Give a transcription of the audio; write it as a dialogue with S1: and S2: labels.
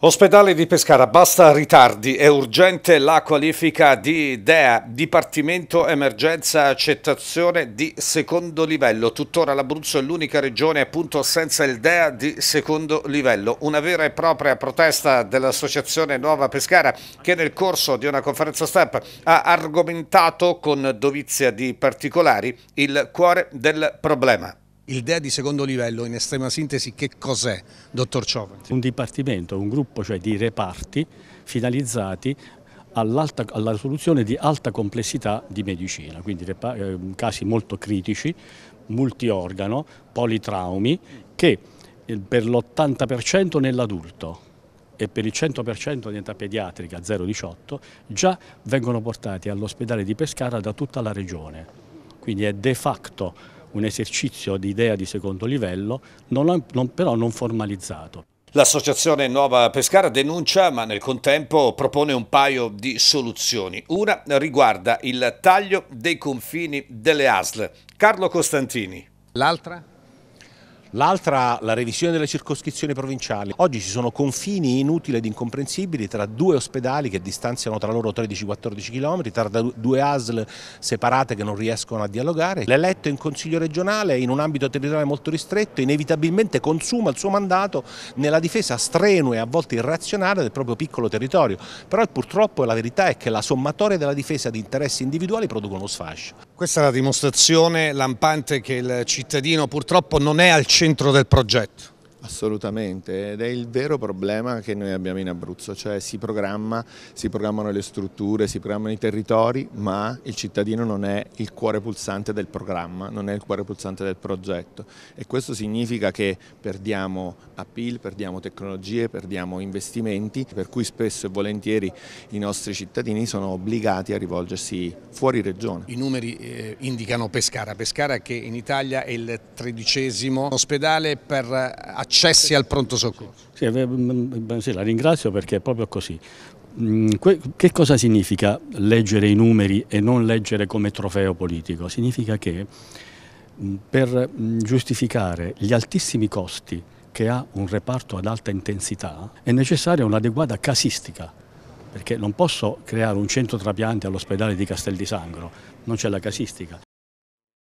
S1: Ospedale di Pescara, basta ritardi, è urgente la qualifica di DEA, Dipartimento Emergenza Accettazione di secondo livello. Tuttora l'Abruzzo è l'unica regione appunto senza il DEA di secondo livello. Una vera e propria protesta dell'Associazione Nuova Pescara che nel corso di una conferenza stampa ha argomentato con dovizia di particolari il cuore del
S2: problema. Il DEA di secondo livello, in estrema sintesi, che cos'è, dottor Ciovanti? Un dipartimento, un gruppo cioè di reparti finalizzati alla soluzione di alta complessità di medicina, quindi ehm, casi molto critici, multiorgano, politraumi, che eh, per l'80% nell'adulto e per il 100% in età pediatrica 018 già vengono portati all'ospedale di Pescara da tutta la regione. Quindi è de facto un esercizio di idea di secondo livello, non, non, però non formalizzato.
S1: L'associazione Nuova Pescara denuncia ma nel contempo propone un paio di soluzioni. Una riguarda il taglio dei confini delle ASL. Carlo Costantini. L'altra?
S3: L'altra, la revisione delle circoscrizioni provinciali. Oggi ci sono confini inutili ed incomprensibili tra due ospedali che distanziano tra loro 13-14 km, tra due ASL separate che non riescono a dialogare. L'eletto in Consiglio regionale in un ambito territoriale molto ristretto inevitabilmente consuma il suo mandato nella difesa strenua e a volte irrazionale del proprio piccolo territorio. Però purtroppo la verità è che la sommatoria della difesa di interessi individuali producono sfascio.
S1: Questa è la dimostrazione lampante che il cittadino purtroppo non è al centro del progetto. Assolutamente, ed è il vero
S4: problema che noi abbiamo in Abruzzo, cioè si programma, si programmano le strutture, si programmano i territori, ma il cittadino non è il cuore pulsante del programma, non è il cuore pulsante del progetto e questo significa che perdiamo appeal, perdiamo tecnologie, perdiamo investimenti, per cui spesso e volentieri i nostri cittadini sono obbligati a rivolgersi fuori regione.
S1: I numeri eh, indicano Pescara, Pescara che in Italia è il tredicesimo ospedale per accesso accessi al pronto soccorso.
S2: Sì, eh, mm, mm, sì, la ringrazio perché è proprio così. Mm, che cosa significa leggere i numeri e non leggere come trofeo politico? Significa che per giustificare gli altissimi costi che ha un reparto ad alta intensità è necessaria un'adeguata casistica perché non posso creare un centro trapianti all'ospedale di Castel di Sangro, non c'è la casistica.